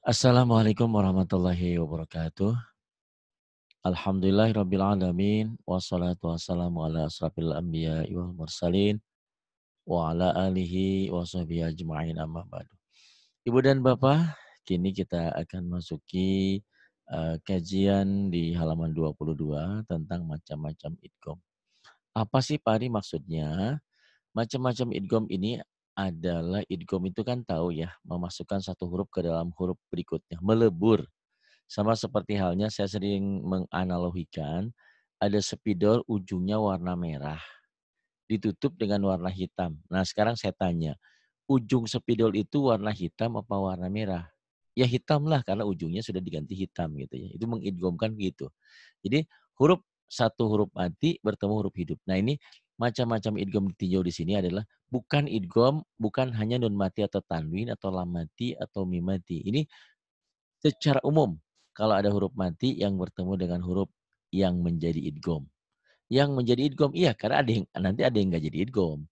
Assalamualaikum warahmatullahi wabarakatuh. Alhamdulillahi rabbil alamin wassalatu wassalamu ala asrafil anbiya wal mursalin wa ala alihi wa ajma'in amma ba'du. Ibu dan Bapak, kini kita akan masuki uh, kajian di halaman 22 tentang macam-macam idgom. Apa sih pari maksudnya? Macam-macam idgom ini adalah idgom itu kan tahu ya, memasukkan satu huruf ke dalam huruf berikutnya, melebur. Sama seperti halnya saya sering menganalogikan, ada spidol ujungnya warna merah, ditutup dengan warna hitam. Nah sekarang saya tanya, ujung spidol itu warna hitam apa warna merah? Ya hitam lah karena ujungnya sudah diganti hitam gitu ya. Itu mengidgomkan gitu. Jadi huruf satu huruf mati bertemu huruf hidup. Nah ini macam-macam idgom ditinjau di sini adalah bukan idgom, bukan hanya nun mati atau tanwin atau lamati atau mimati. Ini secara umum kalau ada huruf mati yang bertemu dengan huruf yang menjadi idgom. Yang menjadi idgom iya karena ada yang nanti ada yang nggak jadi idgom.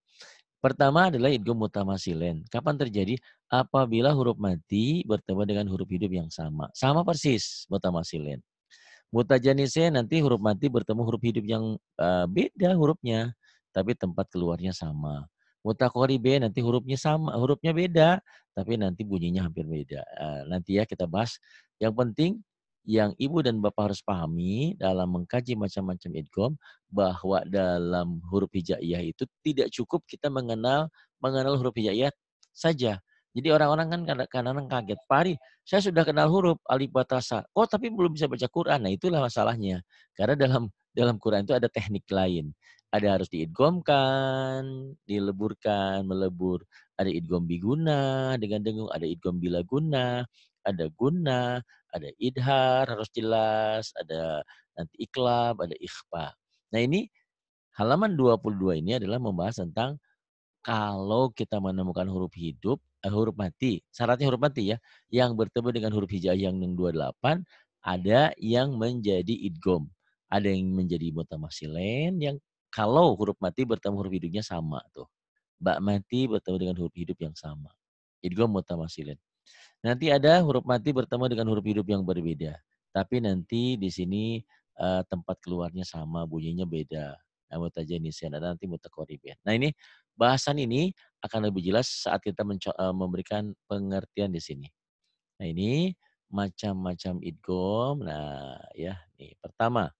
Pertama adalah idgom silen. Kapan terjadi? Apabila huruf mati bertemu dengan huruf hidup yang sama. Sama persis silen. Mutajanisnya nanti huruf mati bertemu huruf hidup yang uh, beda hurufnya tapi tempat keluarnya sama. Mutakoribe nanti hurufnya sama, hurufnya beda, tapi nanti bunyinya hampir beda. Eh, nanti ya kita bahas. Yang penting yang ibu dan bapak harus pahami dalam mengkaji macam-macam idgom bahwa dalam huruf hijaiyah itu tidak cukup kita mengenal mengenal huruf hijaiyah saja. Jadi orang-orang kan kadang-kadang kaget. Pari, saya sudah kenal huruf alif batasa. Oh, tapi belum bisa baca Quran. Nah, itulah masalahnya. Karena dalam dalam Quran itu ada teknik lain ada harus diidgomkan, dileburkan, melebur. Ada idgom biguna dengan dengung, ada idgom bila guna, ada guna, ada idhar harus jelas, ada nanti iklab, ada ikhfa. Nah ini halaman 22 ini adalah membahas tentang kalau kita menemukan huruf hidup, eh, huruf mati, syaratnya huruf mati ya, yang bertemu dengan huruf hijaiyah yang 28, ada yang menjadi idgom, ada yang menjadi mutamasilen yang kalau huruf mati bertemu huruf hidupnya sama tuh. Bak mati bertemu dengan huruf hidup yang sama. Jadi gua silen. Nanti ada huruf mati bertemu dengan huruf hidup yang berbeda. Tapi nanti di sini uh, tempat keluarnya sama, bunyinya beda. Nah, mutajanisan ada nanti muta koribian. Nah, ini bahasan ini akan lebih jelas saat kita eh, memberikan pengertian di sini. Nah, ini macam-macam idgom. Nah, ya, nih pertama.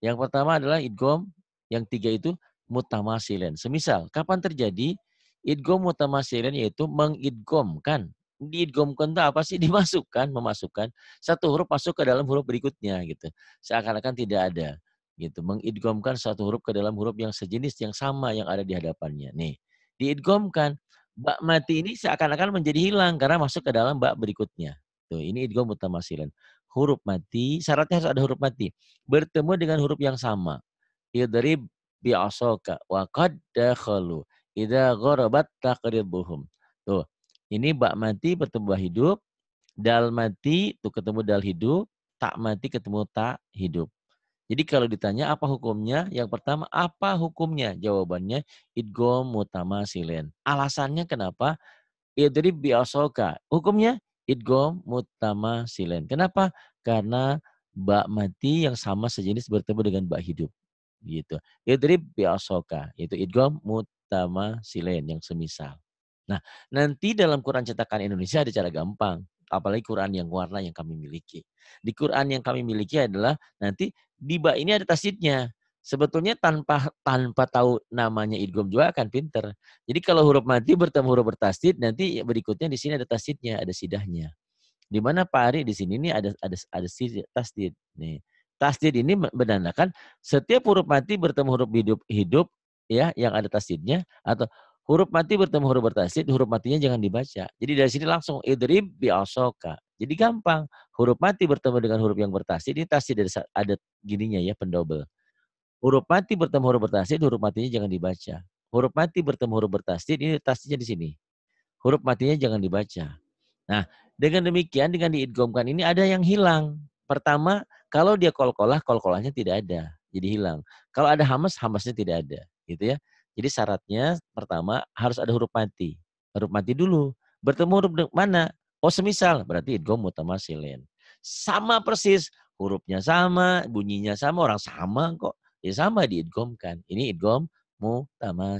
Yang pertama adalah idgom yang tiga itu mutamasilen. Semisal, kapan terjadi? Idgom mutamasilen yaitu mengidgomkan. Diidgomkan itu apa sih? Dimasukkan, memasukkan. Satu huruf masuk ke dalam huruf berikutnya gitu. Seakan-akan tidak ada. gitu Mengidgomkan satu huruf ke dalam huruf yang sejenis, yang sama yang ada di hadapannya. Nih, diidgomkan. Bak mati ini seakan-akan menjadi hilang karena masuk ke dalam bak berikutnya. Tuh, ini idgom mutamasilen. Huruf mati, syaratnya harus ada huruf mati. Bertemu dengan huruf yang sama idrib asoka wa qad dakhalu idza gharabat taqribuhum. Tuh, ini bak mati bertemu hidup, dal mati tuh ketemu dal hidup, tak mati ketemu tak hidup. Jadi kalau ditanya apa hukumnya, yang pertama apa hukumnya? Jawabannya idgom mutama silen. Alasannya kenapa? Idrib asoka Hukumnya idgom mutama silen. Kenapa? Karena bak mati yang sama sejenis bertemu dengan bak hidup gitu. Ya, Idrib biasoka itu idgham mutama silen yang semisal. Nah, nanti dalam Quran cetakan Indonesia ada cara gampang, apalagi Quran yang warna yang kami miliki. Di Quran yang kami miliki adalah nanti di bak ini ada tasdidnya. Sebetulnya tanpa tanpa tahu namanya idgham juga akan pinter. Jadi kalau huruf mati bertemu huruf bertasdid, nanti berikutnya di sini ada tasdidnya, ada sidahnya. Di mana pari di sini ini ada ada ada tasdid nih tasdid ini menandakan setiap huruf mati bertemu huruf hidup hidup ya yang ada tasdidnya atau huruf mati bertemu huruf bertasdid huruf matinya jangan dibaca jadi dari sini langsung idrib bi asoka jadi gampang huruf mati bertemu dengan huruf yang bertasdid ini tasdid ada, ada gininya ya pendobel huruf mati bertemu huruf bertasdid huruf matinya jangan dibaca huruf mati bertemu huruf bertasdid ini tasdidnya di sini huruf matinya jangan dibaca nah dengan demikian dengan diidgomkan ini ada yang hilang Pertama, kalau dia kol-kolah, kol-kolahnya tidak ada, jadi hilang. Kalau ada hamas, hamasnya tidak ada, gitu ya. Jadi syaratnya pertama harus ada huruf mati. Huruf mati dulu. Bertemu huruf mana? Oh semisal, berarti idgham mutamasilin. Sama persis, hurufnya sama, bunyinya sama, orang sama kok. Ya sama di kan Ini idgham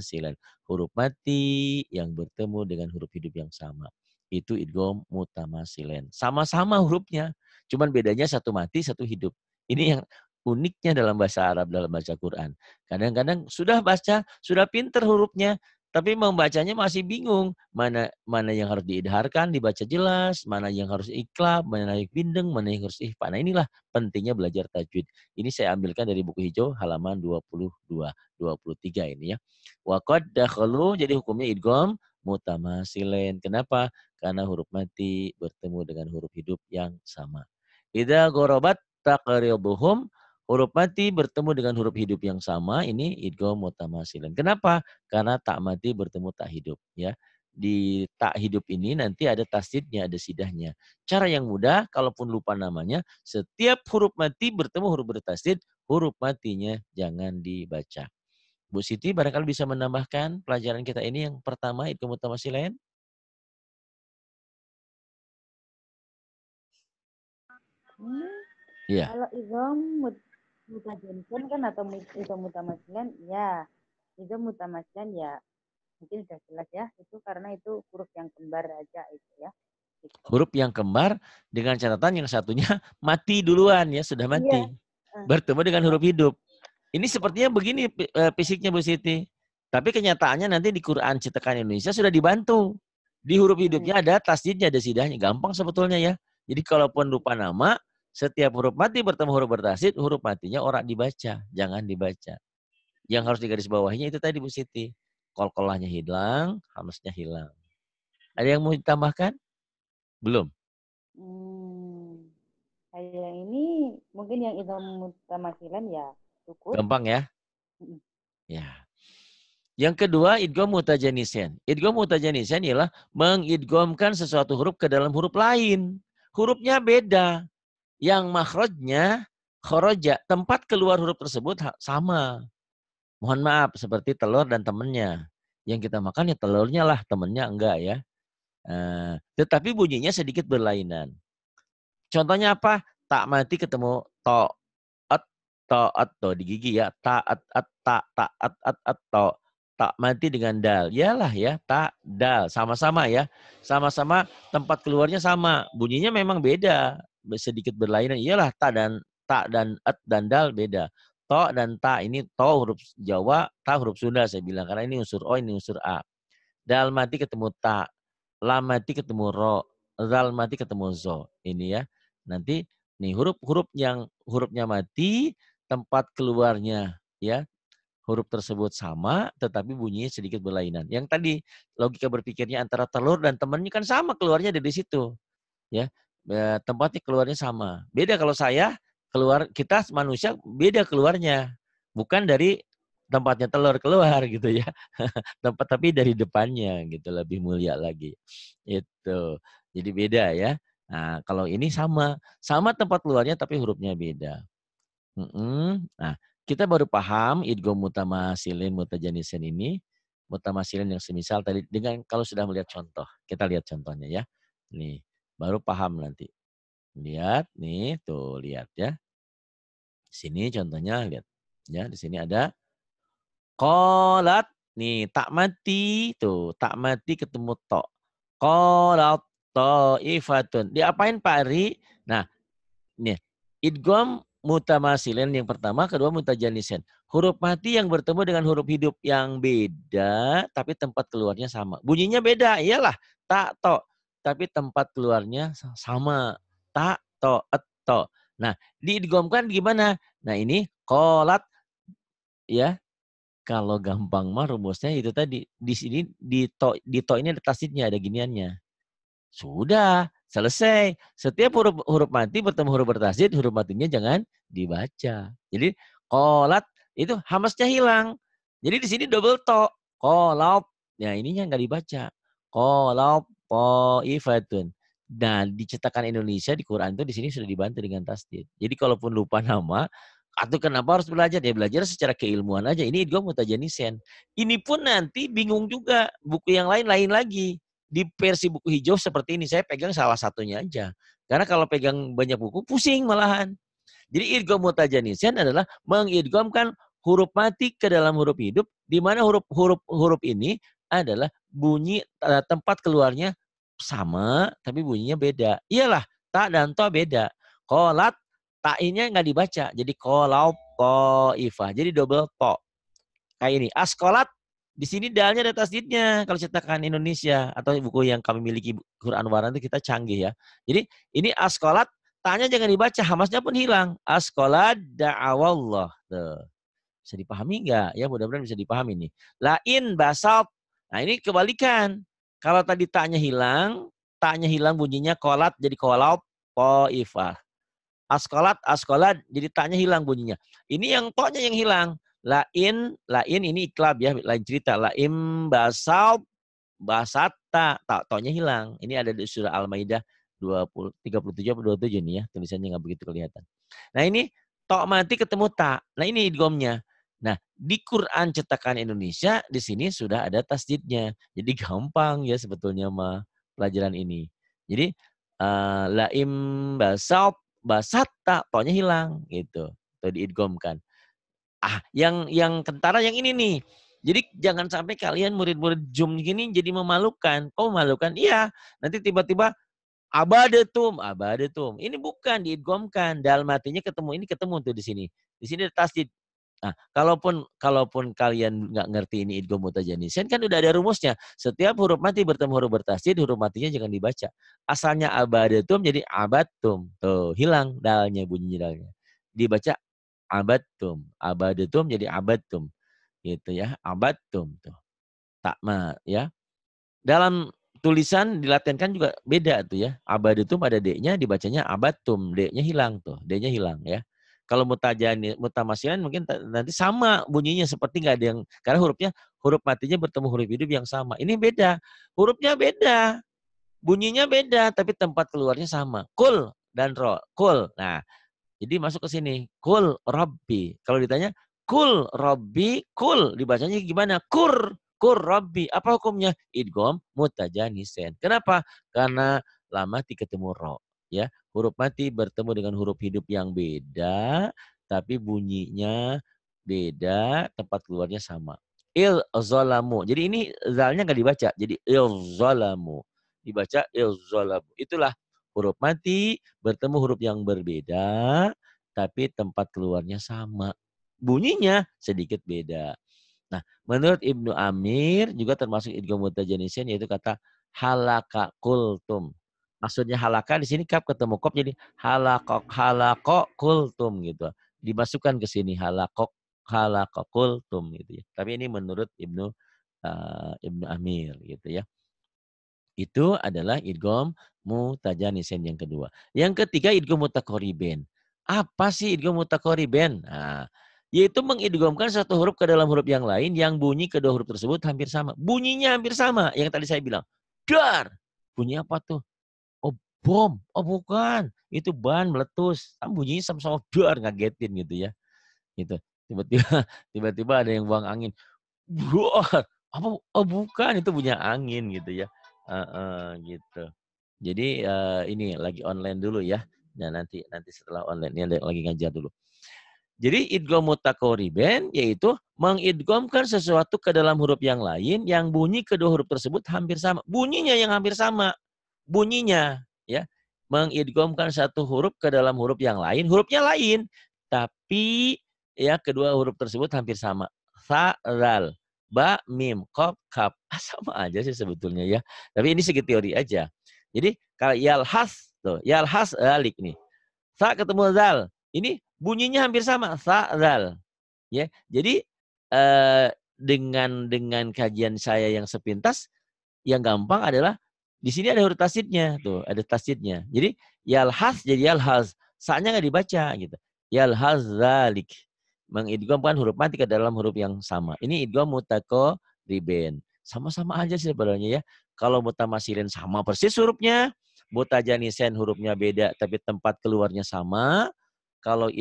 silen. Huruf mati yang bertemu dengan huruf hidup yang sama. Itu idgham silen. Sama-sama hurufnya. Cuman bedanya satu mati, satu hidup. Ini yang uniknya dalam bahasa Arab, dalam bahasa Quran. Kadang-kadang sudah baca, sudah pinter hurufnya, tapi membacanya masih bingung mana mana yang harus diidharkan dibaca jelas mana yang harus ikhlas, mana yang bindeng mana yang harus ihfa nah inilah pentingnya belajar tajwid ini saya ambilkan dari buku hijau halaman 22 23 ini ya waqad dakhalu jadi hukumnya muta mutamasilen kenapa karena huruf mati bertemu dengan huruf hidup yang sama Ida gorobat takribuhum huruf mati bertemu dengan huruf hidup yang sama ini idgo mutamasilan. Kenapa? Karena tak mati bertemu tak hidup ya. Di tak hidup ini nanti ada tasdidnya, ada sidahnya. Cara yang mudah, kalaupun lupa namanya, setiap huruf mati bertemu huruf bertasdid, huruf matinya jangan dibaca. Bu Siti barangkali bisa menambahkan pelajaran kita ini yang pertama idgham mutamasilin. ini yeah. Iya. kalau idom mutajenkan kan atau idom mutamasilan ya idom mutamasilan ya mungkin sudah jelas ya itu karena itu huruf yang kembar aja itu ya huruf yang kembar dengan catatan yang satunya mati duluan ya sudah iya. mati yeah. bertemu dengan huruf hidup ini sepertinya begini e, fisiknya Bu Siti tapi kenyataannya nanti di Quran cetakan Indonesia sudah dibantu di huruf hidupnya hmm. ada tasjidnya ada sidahnya gampang sebetulnya ya jadi kalaupun lupa nama setiap huruf mati bertemu huruf bertasid huruf matinya orang dibaca, jangan dibaca. Yang harus digaris bawahnya itu tadi Bu Siti. Kol-kolahnya hilang, hamasnya hilang. Ada yang mau ditambahkan? Belum. Hmm, yang ini mungkin yang idham mutamakilan ya cukup. Gampang ya? Hmm. Ya. Yang kedua, idgom mutajanisen. Idgom mutajanisen ialah mengidgomkan sesuatu huruf ke dalam huruf lain. Hurufnya beda yang makhrajnya khoroja, tempat keluar huruf tersebut sama. Mohon maaf, seperti telur dan temennya Yang kita makan ya telurnya lah, temennya enggak ya. Uh, tetapi bunyinya sedikit berlainan. Contohnya apa? Tak mati ketemu to, at, to, at, to di gigi ya. Ta, at, at, ta, ta, at, at, at, to. Tak mati dengan dal. Yalah ya, tak, dal. Sama-sama ya. Sama-sama tempat keluarnya sama. Bunyinya memang beda sedikit berlainan iyalah ta dan ta dan et dan dal beda. To dan ta ini to huruf Jawa, ta huruf Sunda saya bilang karena ini unsur o ini unsur a. Dal mati ketemu ta, lam mati ketemu ro, zal mati ketemu zo. Ini ya. Nanti nih huruf-huruf yang hurufnya mati tempat keluarnya ya huruf tersebut sama tetapi bunyi sedikit berlainan. Yang tadi logika berpikirnya antara telur dan temannya kan sama keluarnya dari situ. Ya, Eh, tempatnya keluarnya sama. Beda kalau saya keluar kita manusia beda keluarnya, bukan dari tempatnya telur keluar gitu ya. Tempat tapi dari depannya gitu lebih mulia lagi. Itu. Jadi beda ya. Nah, kalau ini sama, sama tempat keluarnya tapi hurufnya beda. Mm -mm. Nah, kita baru paham idgom mutamasilin mutajanisin ini, mutamasilin yang semisal tadi dengan kalau sudah melihat contoh. Kita lihat contohnya ya. Nih. Baru paham nanti. Lihat nih, tuh lihat ya. sini contohnya lihat ya, di sini ada kolat nih tak mati tuh, tak mati ketemu to. Kolat ifatun Diapain Pak Ari? Nah, nih idgham mutamasilen yang pertama, kedua mutajanisen. Huruf mati yang bertemu dengan huruf hidup yang beda, tapi tempat keluarnya sama. Bunyinya beda, iyalah. Tak, to tapi tempat keluarnya sama. Ta, to, et, to. Nah, digomkan gimana? Nah, ini kolat ya. Kalau gampang mah rumusnya itu tadi di sini di to di to ini ada tasitnya, ada giniannya. Sudah, selesai. Setiap huruf huruf mati bertemu huruf bertasid, huruf matinya jangan dibaca. Jadi kolat itu hamasnya hilang. Jadi di sini double to, kolop. Ya ininya nggak dibaca. Kolop Qaifatun. Nah, dicetakan Indonesia di Quran itu di sini sudah dibantu dengan tasdid. Jadi kalaupun lupa nama, atau kenapa harus belajar? Ya belajar secara keilmuan aja. Ini idgham mutajanisen. Ini pun nanti bingung juga. Buku yang lain lain lagi. Di versi buku hijau seperti ini saya pegang salah satunya aja. Karena kalau pegang banyak buku pusing malahan. Jadi idgham mutajanisen adalah mengidghamkan huruf mati ke dalam huruf hidup di mana huruf huruf huruf ini adalah bunyi e, tempat keluarnya sama tapi bunyinya beda. Iyalah, ta dan to beda. Kolat ta'inya nggak dibaca. Jadi kolau ifah. Jadi double to. Kayak ini. Askolat di sini dalnya ada tasdidnya. Kalau cetakan Indonesia atau buku yang kami miliki Quran Waran itu kita canggih ya. Jadi ini askolat tanya jangan dibaca. Hamasnya pun hilang. Askolat da'awallah. Tuh. Bisa dipahami nggak? Ya mudah-mudahan bisa dipahami nih. Lain basalt Nah ini kebalikan. Kalau tadi taknya hilang, taknya hilang bunyinya kolat jadi kolop poifah. Askolat, askolat jadi taknya hilang bunyinya. Ini yang toknya yang hilang. Lain, lain ini iklab ya, lain cerita. lain basal basata tak, tonya toknya hilang. Ini ada di surah Al-Maidah 37 atau 27 nih ya, tulisannya nggak begitu kelihatan. Nah ini tok mati ketemu tak. Nah ini idgomnya. Nah, di Quran cetakan Indonesia di sini sudah ada tasjidnya. Jadi gampang ya sebetulnya mah pelajaran ini. Jadi uh, eh, laim basat basatta tonya hilang gitu. Atau diidgomkan. Ah, yang yang kentara yang ini nih. Jadi jangan sampai kalian murid-murid jum gini jadi memalukan. Kok memalukan? Iya, nanti tiba-tiba abadetum, abadetum. Ini bukan diidgomkan. Dalam ketemu ini ketemu tuh di sini. Di sini ada tasjid Nah, kalaupun kalaupun kalian nggak ngerti ini idgham mutajanisin kan udah ada rumusnya. Setiap huruf mati bertemu huruf bertasjid, huruf matinya jangan dibaca. Asalnya abadatum jadi abatum. Tuh, hilang dalnya bunyi dalnya. Dibaca abatum. Abadatum jadi abatum. Gitu ya, abatum tuh. Takma ya. Dalam tulisan dilatenkan juga beda tuh ya. Abadatum ada D-nya dibacanya abatum, D-nya hilang tuh, D-nya hilang ya. Kalau mutajani mutamasyan mungkin nanti sama bunyinya seperti nggak ada yang karena hurufnya huruf matinya bertemu huruf hidup yang sama. Ini beda. Hurufnya beda. Bunyinya beda tapi tempat keluarnya sama. Kul dan ro. Kul. Nah, jadi masuk ke sini. Kul Robbi. Kalau ditanya kul Robbi, kul dibacanya gimana? Kur kur Robbi. Apa hukumnya? Idgom mutajani sen. Kenapa? Karena lama diketemu ro. Ya, huruf mati bertemu dengan huruf hidup yang beda, tapi bunyinya beda, tempat keluarnya sama. Il zolamu. Jadi ini zalnya nggak dibaca. Jadi il zolamu. Dibaca il zolamu. Itulah huruf mati bertemu huruf yang berbeda, tapi tempat keluarnya sama. Bunyinya sedikit beda. Nah, menurut Ibnu Amir juga termasuk idgham mutajanisin yaitu kata halaka kultum maksudnya halaka di sini kap ketemu kop jadi halakok halakok kultum gitu dimasukkan ke sini halakok halakok kultum gitu ya tapi ini menurut ibnu uh, ibnu Amir gitu ya itu adalah idgom mutajanisen yang kedua yang ketiga idgom mutakoriben apa sih idgom mutakoriben nah, yaitu mengidgomkan satu huruf ke dalam huruf yang lain yang bunyi kedua huruf tersebut hampir sama bunyinya hampir sama yang tadi saya bilang dar bunyi apa tuh bom. Oh bukan, itu ban meletus. Kan bunyinya sama-sama dar ngagetin gitu ya. Gitu. Tiba-tiba tiba-tiba ada yang buang angin. Bro, Apa oh bukan itu punya angin gitu ya. Uh, uh, gitu. Jadi uh, ini lagi online dulu ya. Nah, nanti nanti setelah online ini lagi ngajar dulu. Jadi idgom mutakoriben yaitu mengidgomkan sesuatu ke dalam huruf yang lain yang bunyi kedua huruf tersebut hampir sama. Bunyinya yang hampir sama. Bunyinya ya mengidgomkan satu huruf ke dalam huruf yang lain, hurufnya lain, tapi ya kedua huruf tersebut hampir sama. Tha, ba, mim, kop, kap. Ah, sama aja sih sebetulnya ya. Tapi ini segi teori aja. Jadi kalau yalhas tuh, yalhas alik nih. sa ketemu zal. Ini bunyinya hampir sama, tha Ya. Jadi eh, dengan dengan kajian saya yang sepintas yang gampang adalah di sini ada huruf tasidnya tuh, ada tasidnya. Jadi yalhas jadi yalhas. Saatnya nggak dibaca gitu. Yalhas zalik. Mengidghamkan huruf mati ke dalam huruf yang sama. Ini idgham mutako riben. Sama-sama aja sih sebenarnya ya. Kalau mutamasilin sama persis hurufnya, mutajanisen hurufnya beda tapi tempat keluarnya sama. Kalau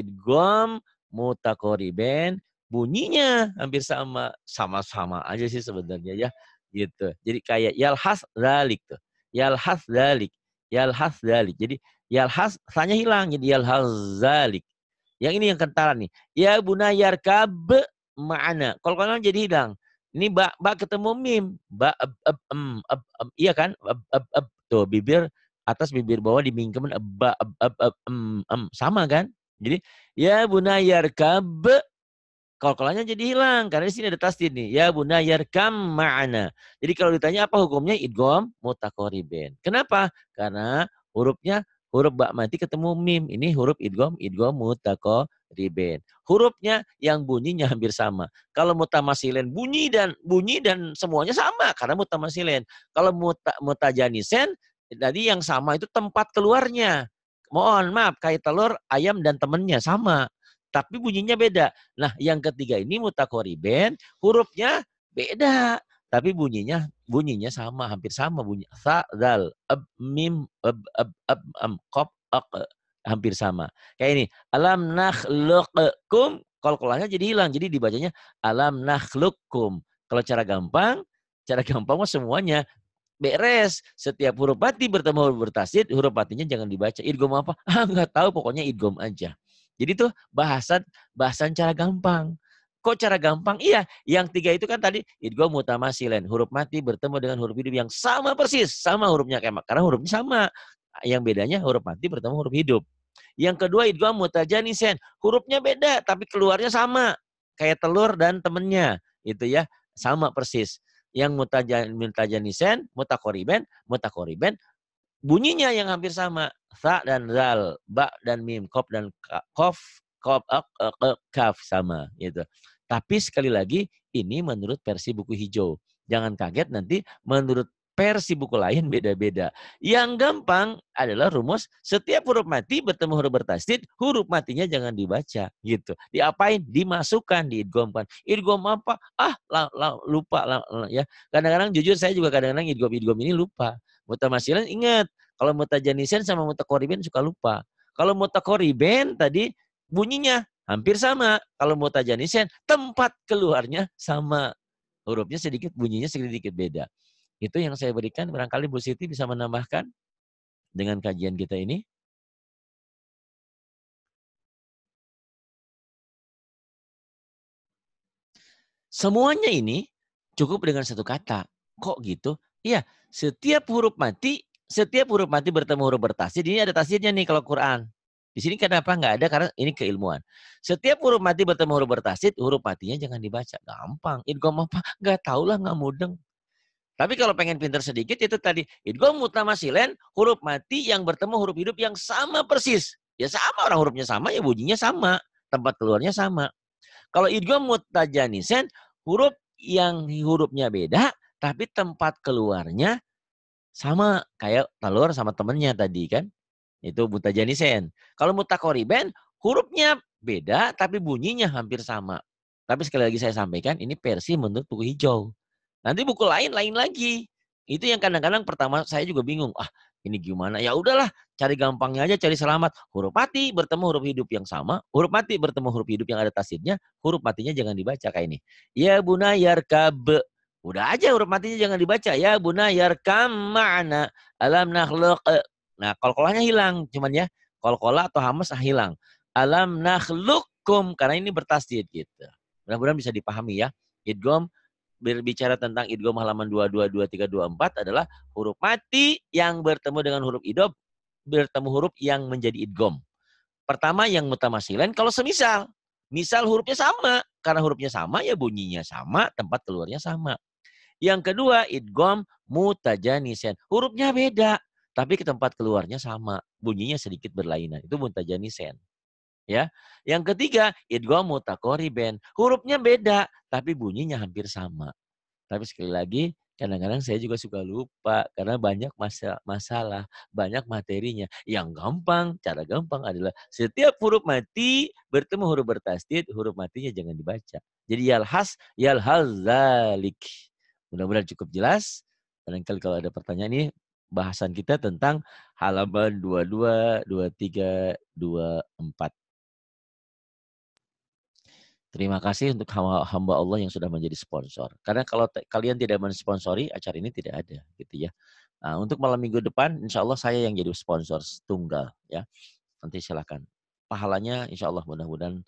mutako riben bunyinya hampir sama sama-sama aja sih sebenarnya ya gitu jadi kayak yalhas zalik tuh Yalhas dalik. Yalhas dalik. Jadi yalhas sanya hilang jadi yalhas dalik. Yang ini yang kentara nih. Ya bunayar kab mana Kalau kalian jadi hilang. Ini ba, ba ketemu mim. Ba ab, ab, ab, iya kan? Ab, ab, ab. Tuh bibir atas bibir bawah dibingkeman ab, ab, ab, ab, Sama kan? Jadi ya bunayar kab Kol-kolannya jadi hilang karena di sini ada tasdid nih. Ya nayar kam ma'ana. Jadi kalau ditanya apa hukumnya idgham mutakoriben. Kenapa? Karena hurufnya huruf bak mati ketemu mim. Ini huruf idgham idgham mutakoriben. Hurufnya yang bunyinya hampir sama. Kalau mutamasilen bunyi dan bunyi dan semuanya sama karena mutamasilen. Kalau muta, mutajanisen tadi yang sama itu tempat keluarnya. Mohon maaf, kayak telur, ayam dan temennya sama tapi bunyinya beda. Nah, yang ketiga ini mutakoriben, hurufnya beda, tapi bunyinya bunyinya sama, hampir sama bunyi. Sa, dal, ab, mim, ab, ab, ab, am, kop, ak, e, hampir sama. Kayak ini, alam nakhluqukum, kolkolanya jadi hilang. Jadi dibacanya alam nakhluqukum. Kalau cara gampang, cara gampang mah semuanya beres. Setiap huruf mati bertemu huruf huruf matinya jangan dibaca. Idgom apa? Ah, nggak tahu, pokoknya idgom aja. Jadi tuh bahasan bahasan cara gampang. Kok cara gampang? Iya, yang tiga itu kan tadi idgham mutama silen. Huruf mati bertemu dengan huruf hidup yang sama persis, sama hurufnya kemak. Karena hurufnya sama. Yang bedanya huruf mati bertemu huruf hidup. Yang kedua mutajani sen. Hurufnya beda tapi keluarnya sama. Kayak telur dan temennya. Itu ya, sama persis. Yang mutajani sen, mutakoriben, mutakoriben, bunyinya yang hampir sama sa dan zal ba dan mim kop dan kof kop ak, ak, ak, kaf sama gitu tapi sekali lagi ini menurut versi buku hijau jangan kaget nanti menurut versi buku lain beda-beda. Yang gampang adalah rumus setiap huruf mati bertemu huruf bertasdid, huruf matinya jangan dibaca gitu. Diapain? Dimasukkan, di diidgomkan. Idgom apa? Ah, lupa la, ya. Kadang-kadang jujur saya juga kadang-kadang idgom idgom ini lupa. Mutamasilan ingat, kalau mutajanisen sama mutakoriben suka lupa. Kalau mutakoriben tadi bunyinya hampir sama. Kalau mutajanisen tempat keluarnya sama. Hurufnya sedikit, bunyinya sedikit beda. Itu yang saya berikan. Barangkali Bu Siti bisa menambahkan dengan kajian kita ini. Semuanya ini cukup dengan satu kata. Kok gitu? Iya, setiap huruf mati, setiap huruf mati bertemu huruf bertasdid. Ini ada tasidnya nih kalau Quran. Di sini kenapa nggak ada? Karena ini keilmuan. Setiap huruf mati bertemu huruf bertasid huruf matinya jangan dibaca. Gampang. Itu apa? Nggak tahu lah, nggak mudeng. Tapi kalau pengen pinter sedikit itu tadi idgham silen huruf mati yang bertemu huruf hidup yang sama persis. Ya sama orang hurufnya sama ya bunyinya sama, tempat keluarnya sama. Kalau idgham mutajanisen huruf yang hurufnya beda tapi tempat keluarnya sama kayak telur sama temennya tadi kan. Itu buta janisen. Kalau mutakoriben hurufnya beda tapi bunyinya hampir sama. Tapi sekali lagi saya sampaikan ini versi menurut buku hijau. Nanti buku lain lain lagi. Itu yang kadang-kadang pertama saya juga bingung. Ah, ini gimana? Ya udahlah, cari gampangnya aja, cari selamat. Huruf mati bertemu huruf hidup yang sama, huruf mati bertemu huruf hidup yang ada tasinya huruf matinya jangan dibaca kayak ini. Ya bunayar kabe Udah aja huruf matinya jangan dibaca. Ya buna yarkam ma'na alam nakhluq. Nah, kol-kolanya hilang. Cuman ya, kol-kola atau hamas ah hilang. Alam nakhlukum. Karena ini bertasdid gitu. Mudah-mudahan bisa dipahami ya. Idgom berbicara tentang idgom halaman dua dua tiga dua empat adalah huruf mati yang bertemu dengan huruf idob bertemu huruf yang menjadi idgom. Pertama yang mutamasilan kalau semisal. Misal hurufnya sama. Karena hurufnya sama ya bunyinya sama, tempat keluarnya sama. Yang kedua, idgom mutajanisen. Hurufnya beda, tapi ke tempat keluarnya sama. Bunyinya sedikit berlainan. Itu mutajanisen. Ya. Yang ketiga, idgom mutakoriben. Hurufnya beda, tapi bunyinya hampir sama. Tapi sekali lagi, kadang-kadang saya juga suka lupa karena banyak masalah, banyak materinya. Yang gampang, cara gampang adalah setiap huruf mati bertemu huruf bertasdid, huruf matinya jangan dibaca. Jadi yalhas, yalhalzalik zalik. Mudah-mudahan cukup jelas. Barangkali kalau ada pertanyaan nih, bahasan kita tentang halaman 22, 23, 24. Terima kasih untuk hamba Allah yang sudah menjadi sponsor. Karena kalau kalian tidak mensponsori, acara ini tidak ada, gitu ya. Nah, untuk malam minggu depan, insya Allah saya yang jadi sponsor tunggal, ya. Nanti silakan. Pahalanya, insya Allah mudah-mudahan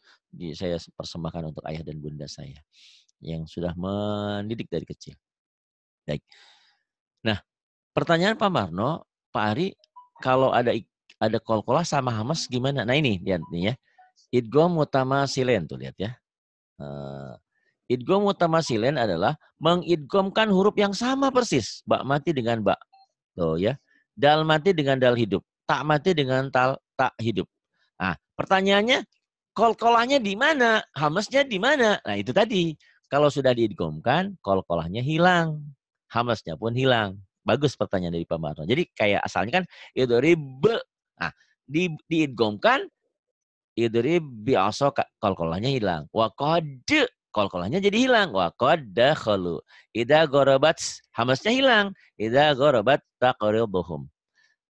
saya persembahkan untuk ayah dan bunda saya yang sudah mendidik dari kecil. Baik. Nah, pertanyaan Pak Marno, Pak Ari, kalau ada ada kolah sama Hamas gimana? Nah ini lihat nih ya. Idgom utama silen tuh lihat ya. Uh, eh, idgom utama silen adalah mengidgomkan huruf yang sama persis. Bak mati dengan bak. Tuh ya. Dal mati dengan dal hidup. Tak mati dengan tal tak hidup. Ah, pertanyaannya kol-kolahnya di mana? Hamasnya di mana? Nah, itu tadi. Kalau sudah diidgomkan, kol-kolahnya hilang. Hamasnya pun hilang. Bagus pertanyaan dari Pak Marno. Jadi kayak asalnya kan idribe. Nah, di diidgomkan idrib biasa kol Kolkolanya hilang. Wa qad kol jadi hilang. Wa qad dakhalu. Ida gorobat hamasnya hilang. Idza gharabat bohum.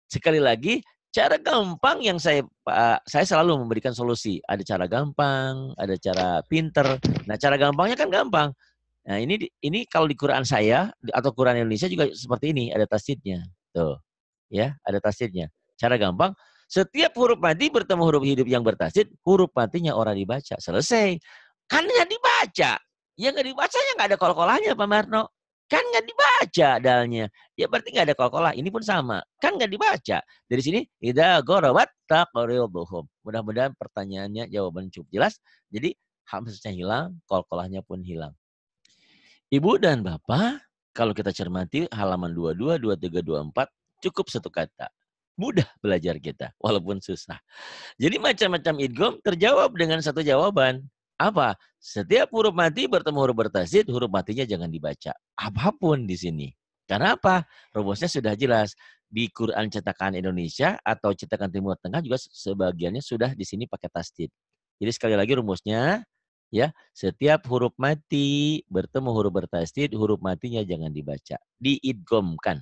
Sekali lagi, cara gampang yang saya saya selalu memberikan solusi. Ada cara gampang, ada cara pinter. Nah, cara gampangnya kan gampang. Nah, ini ini kalau di Quran saya atau Quran Indonesia juga seperti ini, ada tasjidnya. Tuh. Ya, ada tasjidnya. Cara gampang, setiap huruf mati bertemu huruf hidup yang bertasjid, huruf matinya orang dibaca. Selesai. Kan nggak dibaca. Ya nggak dibacanya nggak ada kol-kolanya Pak Marno. Kan nggak dibaca dalnya. Ya berarti nggak ada kol Ini pun sama. Kan nggak dibaca. Dari sini, Ida gorobat taqribuhum. Mudah-mudahan pertanyaannya jawaban cukup jelas. Jadi, hamsnya hilang, kol-kolahnya pun hilang. Ibu dan Bapak, kalau kita cermati halaman 22, 23, 24, cukup satu kata. Mudah belajar kita, walaupun susah. Jadi macam-macam idgom terjawab dengan satu jawaban. Apa? Setiap huruf mati bertemu huruf bertasid, huruf matinya jangan dibaca. Apapun di sini. Karena apa? Rumusnya sudah jelas. Di Quran cetakan Indonesia atau cetakan Timur Tengah juga sebagiannya sudah di sini pakai tasdid. Jadi sekali lagi rumusnya ya setiap huruf mati bertemu huruf bertasdid huruf matinya jangan dibaca diidgomkan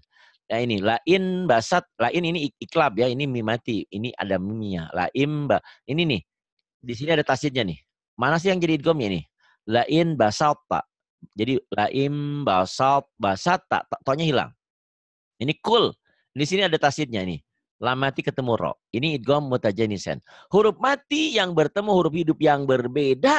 nah ini lain basat lain ini iklab ya ini mim mati ini ada mimnya lain ba ini nih di sini ada tasdidnya nih mana sih yang jadi idgomnya nih lain pak jadi lain basat tak, tonya hilang ini cool. di sini ada tasdidnya nih Lam ketemu ro. Ini idgham mutajanisen. Huruf mati yang bertemu huruf hidup yang berbeda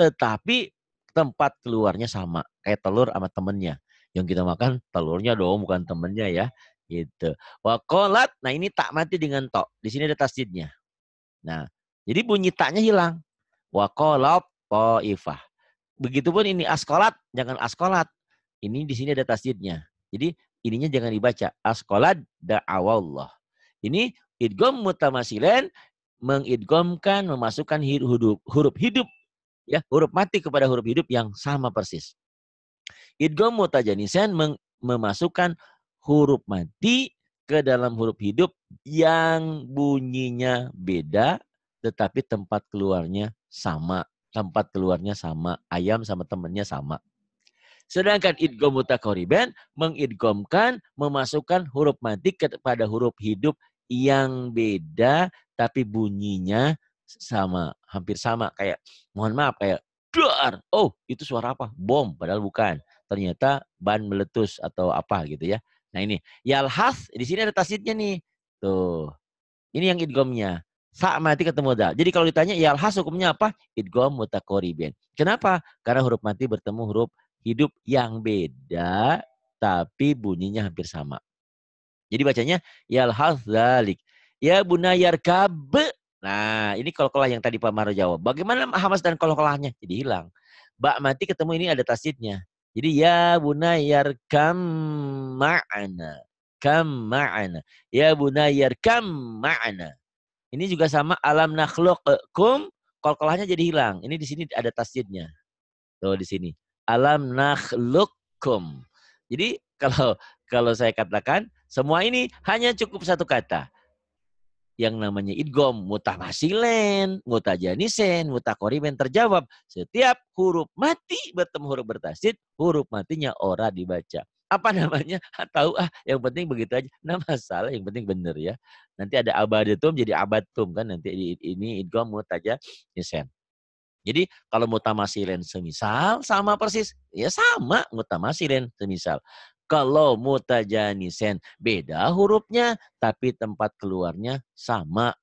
tetapi tempat keluarnya sama. Kayak telur sama temennya. Yang kita makan telurnya dong, bukan temennya ya. Gitu. Wakolat, nah ini tak mati dengan tok. Di sini ada tasjidnya Nah, jadi bunyi taknya hilang. Wakolat toifah. Begitupun ini askolat, jangan askolat. Ini di sini ada tasjidnya Jadi ininya jangan dibaca. Askolat da'awallah. Ini idgom mutamasilen mengidgomkan, memasukkan huruf hidup ya huruf mati kepada huruf hidup yang sama persis. Idgham mutajanisen memasukkan huruf mati ke dalam huruf hidup yang bunyinya beda tetapi tempat keluarnya sama. Tempat keluarnya sama, ayam sama temannya sama. Sedangkan idgom mutakoriben mengidgomkan, memasukkan huruf mati kepada huruf hidup yang beda tapi bunyinya sama, hampir sama kayak mohon maaf kayak dar. Oh, itu suara apa? Bom, padahal bukan. Ternyata ban meletus atau apa gitu ya. Nah, ini yalhas di sini ada tasitnya nih. Tuh. Ini yang idgomnya. Sa mati ketemu dal. Jadi kalau ditanya yalhas hukumnya apa? Idgom mutakoriben Kenapa? Karena huruf mati bertemu huruf hidup yang beda tapi bunyinya hampir sama. Jadi bacanya yalhas dalik. Ya bunayar kabe Nah, ini kol yang tadi Pak Maro jawab. Bagaimana Hamas dan kol Jadi hilang. Mbak mati ketemu ini ada tasjidnya. Jadi ya bunayar kam ma'ana. Kam ma'ana. Ya bunayar kam ma'ana. Ini juga sama alam nakhluqkum. kol jadi hilang. Ini di sini ada tasjidnya. Tuh di sini. Alam kum. Jadi kalau kalau saya katakan semua ini hanya cukup satu kata yang namanya idgom, mutahasilen, mutajanisen, mutakoriben terjawab. Setiap huruf mati bertemu huruf bertasid, huruf matinya ora dibaca. Apa namanya? Tahu ah, yang penting begitu aja. nama salah yang penting benar ya. Nanti ada abadatum jadi abatum kan nanti ini idgom mutajanisen. Jadi kalau mutamasilen semisal sama persis, ya sama mutamasilen semisal. Kalau mutajanisen beda hurufnya tapi tempat keluarnya sama.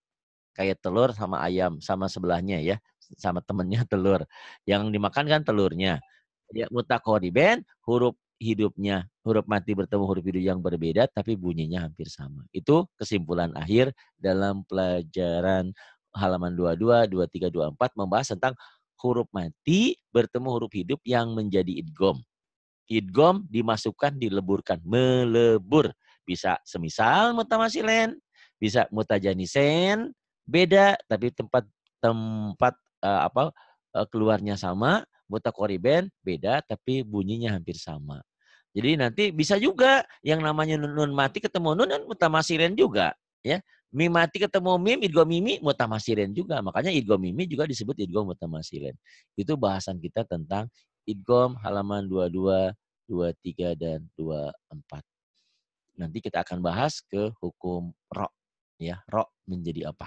Kayak telur sama ayam, sama sebelahnya ya, sama temennya telur. Yang dimakan kan telurnya. Ya, mutakoriben huruf hidupnya, huruf mati bertemu huruf hidup yang berbeda tapi bunyinya hampir sama. Itu kesimpulan akhir dalam pelajaran halaman 22, 23, 24 membahas tentang huruf mati bertemu huruf hidup yang menjadi idgom idgom dimasukkan dileburkan melebur bisa semisal mutamasilen bisa mutajanisen beda tapi tempat tempat uh, apa uh, keluarnya sama mutakoriben beda tapi bunyinya hampir sama jadi nanti bisa juga yang namanya nun, nun mati ketemu nun dan mutamasilen juga ya mim mati ketemu mim idgo mimi mutamasiren juga makanya idgom mimi juga disebut idgo mutamasiren. itu bahasan kita tentang Idgom halaman 22, 23 dan 24. Nanti kita akan bahas ke hukum rok Ya, rok menjadi apa?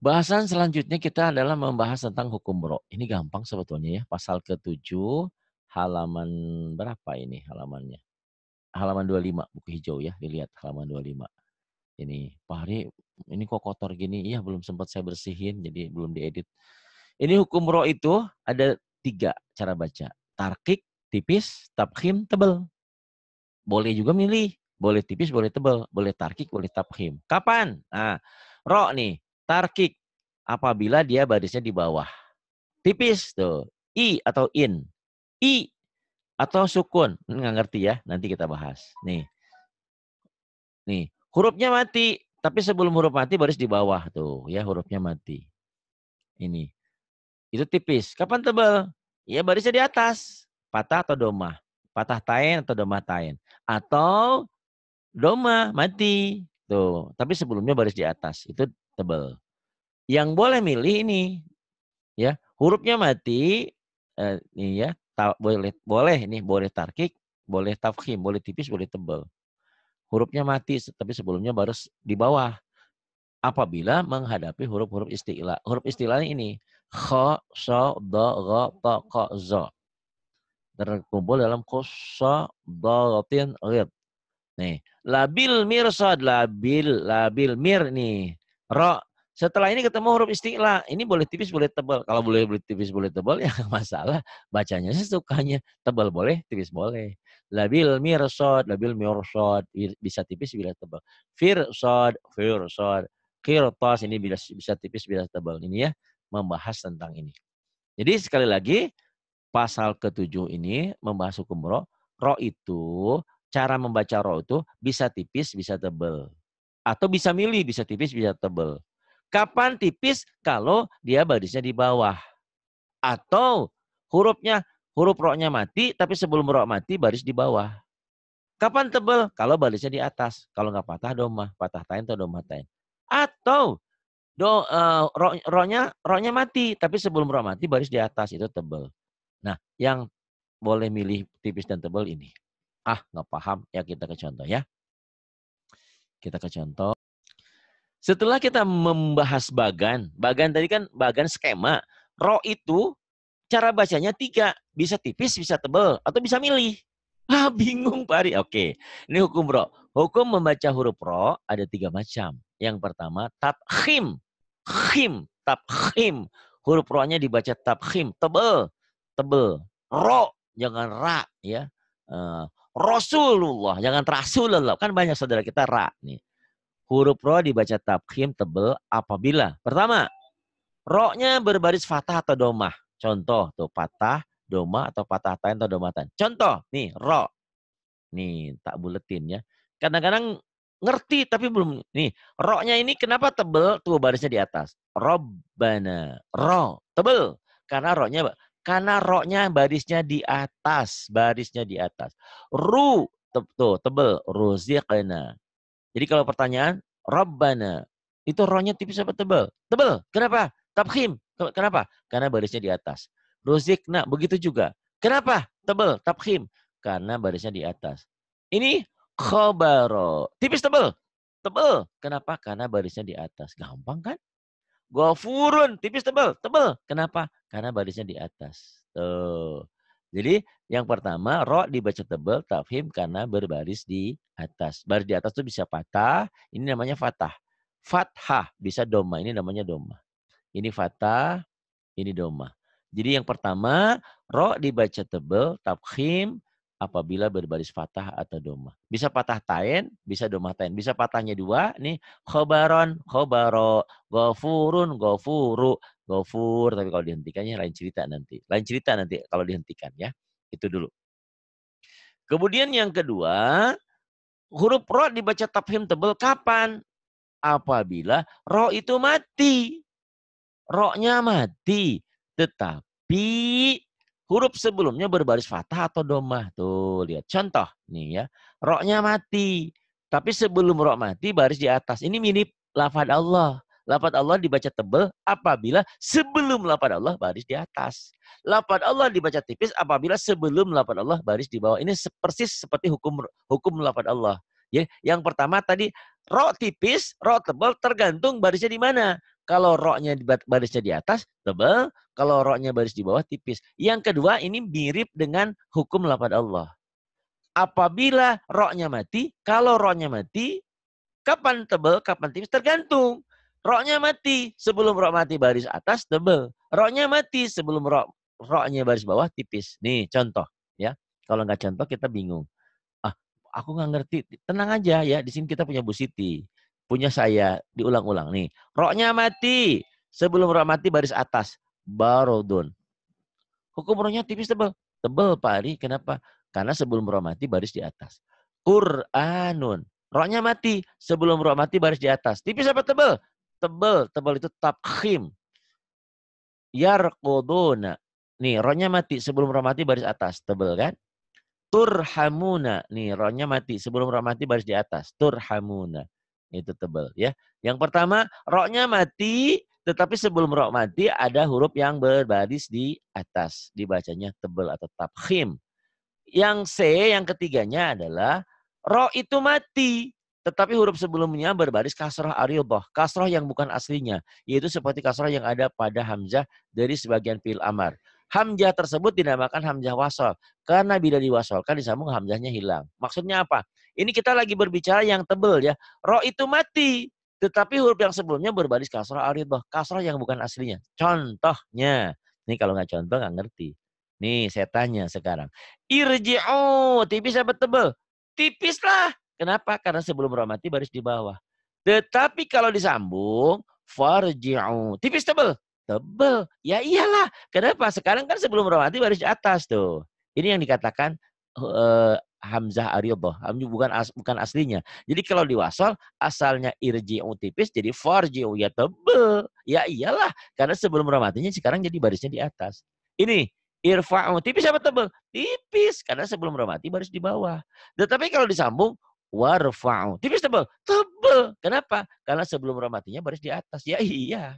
Bahasan selanjutnya kita adalah membahas tentang hukum rok Ini gampang sebetulnya ya, pasal ke-7 halaman berapa ini halamannya? Halaman 25 buku hijau ya, dilihat halaman 25. Ini Pak Hari ini kok kotor gini iya belum sempat saya bersihin jadi belum diedit ini hukum roh itu ada tiga cara baca tarkik tipis tabhim tebel boleh juga milih boleh tipis boleh tebel boleh tarkik boleh tabhim. kapan nah, ro nih tarkik apabila dia barisnya di bawah tipis tuh i atau in i atau sukun nggak ngerti ya nanti kita bahas nih nih hurufnya mati tapi sebelum huruf mati baris di bawah tuh ya hurufnya mati. Ini. Itu tipis. Kapan tebal? Ya barisnya di atas. Patah atau domah. Patah tain atau domah tain. Atau domah mati. Tuh. Tapi sebelumnya baris di atas. Itu tebal. Yang boleh milih ini. Ya, hurufnya mati eh, ini ya, boleh boleh ini boleh tarkik, boleh tafkhim, boleh tipis, boleh tebal hurufnya mati tapi sebelumnya baru di bawah apabila menghadapi huruf-huruf istilah. Huruf istilahnya ini kho, so, do, go, to, ko, zo. Terkumpul dalam kuso, do, tin, Nih, labil mir mirsad, labil, labil mir nih. Ro, setelah ini ketemu huruf istilah, ini boleh tipis, boleh tebal. Kalau boleh, boleh tipis, boleh tebal, ya masalah. Bacanya sesukanya, tebal boleh, tipis boleh. Labil mirsad, labil mirsad, bisa tipis bila tebal. Firsad, firsad. Kirtas ini bisa, bisa tipis bila tebal. Ini ya membahas tentang ini. Jadi sekali lagi pasal ketujuh ini membahas hukum roh. Roh itu cara membaca roh itu bisa tipis, bisa tebal. Atau bisa milih, bisa tipis, bisa tebal. Kapan tipis? Kalau dia barisnya di bawah. Atau hurufnya huruf roknya mati, tapi sebelum rok mati baris di bawah. Kapan tebel? Kalau barisnya di atas. Kalau nggak patah domah, patah tain atau domah tain. Atau do, uh, eh, rok, roknya roknya mati, tapi sebelum rok mati baris di atas itu tebel. Nah, yang boleh milih tipis dan tebel ini. Ah, nggak paham. Ya kita ke contoh ya. Kita ke contoh. Setelah kita membahas bagan, bagan tadi kan bagan skema. Ro itu cara bacanya tiga. Bisa tipis, bisa tebel atau bisa milih. Ah, bingung Pak Ari. Oke, ini hukum roh Hukum membaca huruf ro ada tiga macam. Yang pertama, tabhim Khim, tabhim Huruf ro-nya dibaca tabhim tebel, tebel. Ro, jangan ra ya. Uh, Rasulullah, jangan Rasulullah. Kan banyak saudara kita ra nih. Huruf ro dibaca tabkhim tebel apabila. Pertama, roknya berbaris fatah atau domah. Contoh tuh patah doma atau patah tain atau domatan. Contoh nih ro. Nih tak buletin ya. Kadang-kadang ngerti tapi belum nih roknya ini kenapa tebel tuh barisnya di atas robbana ro tebel karena roknya karena roknya barisnya di atas barisnya di atas ru te, tuh tebel ruziqna jadi kalau pertanyaan robbana itu roknya tipis apa tebel tebel kenapa tabkhim Kenapa? Karena barisnya di atas. Ruzikna begitu juga. Kenapa? Tebel, taphim. Karena barisnya di atas. Ini khobaro. Tipis tebel. Tebel. Kenapa? Karena barisnya di atas. Gampang kan? Gofurun, tipis tebel, tebel. Kenapa? Karena barisnya di atas. Tuh. Jadi yang pertama, ro dibaca tebel, tafhim karena berbaris di atas. Baris di atas itu bisa patah, ini namanya fatah. Fathah bisa doma, ini namanya doma. Ini fatah, ini doma. Jadi yang pertama, ro dibaca tebel, tabkhim apabila berbaris fatah atau doma. Bisa patah tain, bisa doma tain. Bisa patahnya dua, nih khobaron, khobaro, gofurun, gofuru, gofur. Tapi kalau dihentikannya lain cerita nanti. Lain cerita nanti kalau dihentikan ya. Itu dulu. Kemudian yang kedua, huruf ro dibaca tabkhim tebel kapan? Apabila ro itu mati. Roknya mati. Tetapi huruf sebelumnya berbaris fathah atau domah. Tuh, lihat. Contoh nih ya. Roknya mati. Tapi sebelum rok mati baris di atas. Ini mirip lafad Allah. Lafad Allah dibaca tebel apabila sebelum lafad Allah baris di atas. Lafad Allah dibaca tipis apabila sebelum lafad Allah baris di bawah. Ini persis seperti hukum hukum lafad Allah. Ya, yang pertama tadi rok tipis, rok tebal tergantung barisnya di mana. Kalau roknya barisnya di atas, tebal. Kalau roknya baris di bawah, tipis. Yang kedua, ini mirip dengan hukum lapan Allah. Apabila roknya mati, kalau roknya mati, kapan tebal, kapan tipis, tergantung. Roknya mati, sebelum rok mati baris atas, tebal. Roknya mati, sebelum rok roknya baris bawah, tipis. Nih, contoh. ya. Kalau nggak contoh, kita bingung Ah, aku nggak ngerti. Tenang aja ya, di sini kita punya Bu Siti punya saya diulang-ulang nih. Roknya mati. Sebelum roh mati baris atas. Barodun. Hukum roknya tipis tebel tebel Pak Ari. Kenapa? Karena sebelum roh mati baris di atas. Quranun. Roknya mati. Sebelum roh mati baris di atas. Tipis apa tebel tebel tebel itu takhim. Yarkoduna. Nih, roknya mati. Sebelum roh mati baris atas. tebel kan? Turhamuna. Nih, roknya mati. Sebelum roh mati baris di atas. Turhamuna itu tebal ya. Yang pertama, roknya mati, tetapi sebelum rok mati ada huruf yang berbaris di atas. Dibacanya tebal atau tabkhim. Yang C, yang ketiganya adalah Ro itu mati, tetapi huruf sebelumnya berbaris kasroh ariyoboh, kasroh yang bukan aslinya, yaitu seperti kasroh yang ada pada hamzah dari sebagian fil amar. Hamzah tersebut dinamakan hamzah wasol, karena bila diwasolkan disambung hamzahnya hilang. Maksudnya apa? Ini kita lagi berbicara yang tebel ya. Ro itu mati, tetapi huruf yang sebelumnya berbaris kasrah aridoh. Kasrah yang bukan aslinya. Contohnya. Ini kalau nggak contoh nggak ngerti. Nih saya tanya sekarang. Irji'u, tipis apa tebel? Tipis lah. Kenapa? Karena sebelum roh mati baris di bawah. Tetapi kalau disambung, farji'u. Tipis tebel? Tebel. Ya iyalah. Kenapa? Sekarang kan sebelum roh mati baris di atas tuh. Ini yang dikatakan uh, Hamzah Aridoh. Hamzah bukan as, bukan aslinya. Jadi kalau diwasal asalnya irji'u tipis jadi farji'u ya tebel. Ya iyalah karena sebelum ramatinya sekarang jadi barisnya di atas. Ini irfa'u tipis apa tebel? Tipis karena sebelum ramati baris di bawah. Tetapi kalau disambung warfa'u tipis tebel. Tebel. Kenapa? Karena sebelum ramatinya baris di atas. Ya iya.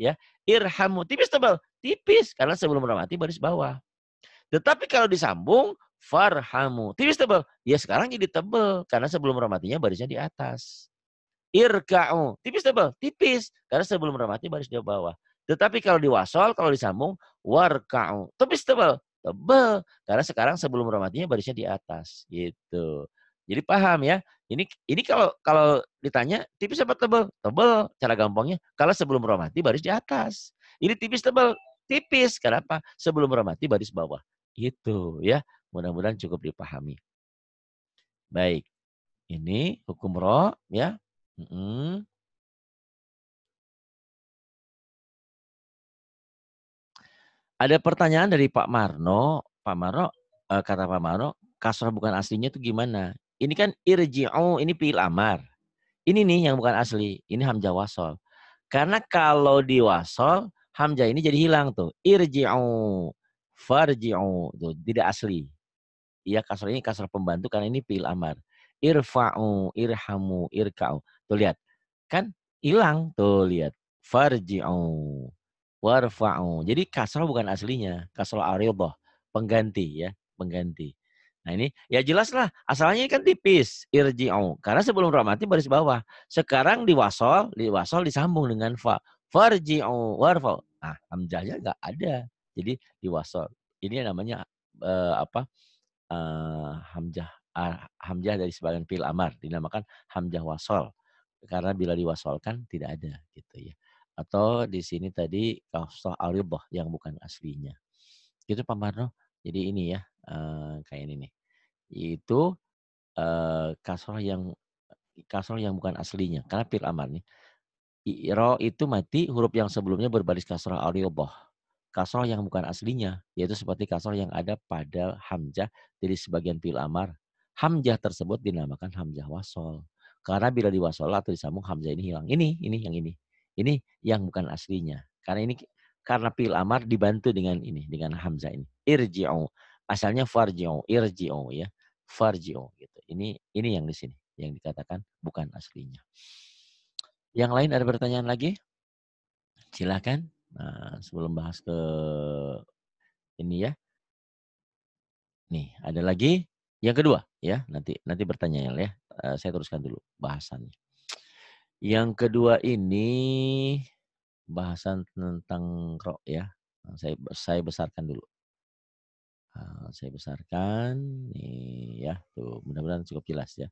Ya, irhamu tipis tebel, tipis karena sebelum ramati baris bawah. Tetapi kalau disambung farhamu. Tipis tebal. Ya sekarang jadi tebal karena sebelum rahmatinya barisnya di atas. Irka'u. Tipis tebal. Tipis karena sebelum rahmatinya baris di bawah. Tetapi kalau diwasol, kalau disambung, warka'u. Tipis tebal. Tebal karena sekarang sebelum rahmatinya barisnya di atas. Gitu. Jadi paham ya. Ini ini kalau kalau ditanya tipis apa tebal? Tebal cara gampangnya. Kalau sebelum rahmati baris di atas. Ini tipis tebal, tipis. Kenapa? Sebelum rahmati baris bawah. Itu ya. Mudah-mudahan cukup dipahami. Baik. Ini hukum roh ya. Mm -mm. Ada pertanyaan dari Pak Marno. Pak Marno, eh, kata Pak Marno, kasrah bukan aslinya itu gimana? Ini kan irji'u, ini fi'il amar. Ini nih yang bukan asli, ini hamzah wasol. Karena kalau di wasol, hamzah ini jadi hilang tuh. Irji'u, farji'u, tuh, tidak asli. Iya kasar ini kasar pembantu karena ini fi'il amar. Irfa'u, irhamu, irka'u. Tuh lihat. Kan hilang tuh lihat. Farji'u, warfa'u. Jadi kasroh bukan aslinya. Kasroh aridah. Pengganti ya. Pengganti. Nah ini ya jelaslah asalnya kan tipis irji'u karena sebelum ramati baris bawah. Sekarang diwasol, diwasol disambung dengan fa. Farji'u warfa. Nah, hamzahnya enggak ada. Jadi diwasol. Ini namanya uh, apa? uh, hamzah ah, hamzah dari sebagian fil amar dinamakan Hamjah wasol karena bila diwasolkan tidak ada gitu ya atau di sini tadi kafsah aridah yang bukan aslinya gitu Pak Marno jadi ini ya uh, kayak ini nih itu uh, kasroh yang kasroh yang bukan aslinya karena fil amar nih Iro itu mati huruf yang sebelumnya berbaris kasroh aridah kasroh yang bukan aslinya, yaitu seperti kasroh yang ada pada hamzah dari sebagian pil amar. Hamzah tersebut dinamakan hamzah wasol. Karena bila diwasol atau disambung hamzah ini hilang. Ini, ini yang ini. Ini yang bukan aslinya. Karena ini karena pil amar dibantu dengan ini, dengan hamzah ini. Irji'u. Asalnya farji'u, irji'u ya. Farji'u gitu. Ini ini yang di sini yang dikatakan bukan aslinya. Yang lain ada pertanyaan lagi? Silakan. Nah, sebelum bahas ke ini ya. Nih, ada lagi yang kedua ya, nanti nanti bertanya ya. Uh, saya teruskan dulu bahasannya. Yang kedua ini bahasan tentang rok ya. Nah, saya saya besarkan dulu. Uh, saya besarkan nih ya, tuh mudah-mudahan cukup jelas ya.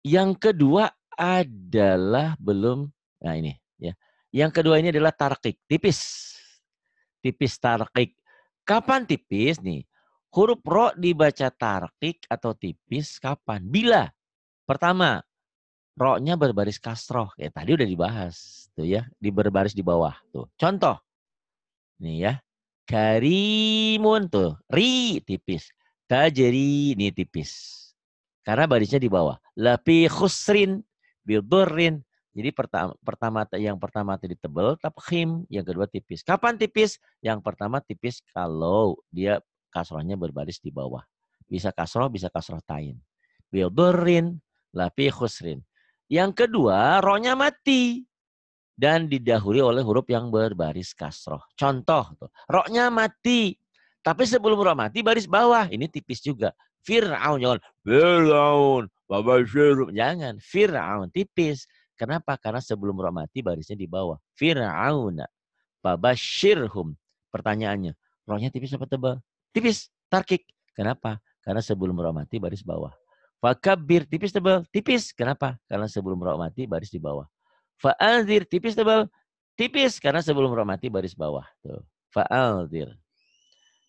Yang kedua adalah belum nah ini ya yang kedua ini adalah tarkik, tipis. Tipis tarkik. Kapan tipis nih? Huruf ro dibaca tarkik atau tipis kapan? Bila. Pertama, roknya berbaris kasroh. Ya tadi udah dibahas tuh ya, di berbaris di bawah tuh. Contoh. Nih ya. Karimun tuh, ri tipis. Tajeri ini tipis. Karena barisnya di bawah. Lapi khusrin, bidurin, jadi pertama, pertama yang pertama tadi tebel, taphim, yang kedua tipis. Kapan tipis? Yang pertama tipis kalau dia kasrohnya berbaris di bawah. Bisa kasroh, bisa kasroh tain. Bildurin, lapi khusrin. Yang kedua, rohnya mati. Dan didahului oleh huruf yang berbaris kasroh. Contoh, tuh, rohnya mati. Tapi sebelum roh mati, baris bawah. Ini tipis juga. Fir'aun, jangan. Fir'aun, babasirum. Jangan, Fir'aun, tipis Kenapa? Karena sebelum roh mati barisnya di bawah. Fir'auna. Babashirhum. Pertanyaannya, rohnya tipis apa tebal? Tipis. Tarkik. Kenapa? Karena sebelum roh mati baris bawah. Fakabir tipis tebal, tipis. Kenapa? Karena sebelum roh mati baris di bawah. Fa'aldir tipis tebal, tipis. Karena sebelum roh mati baris bawah. Tuh.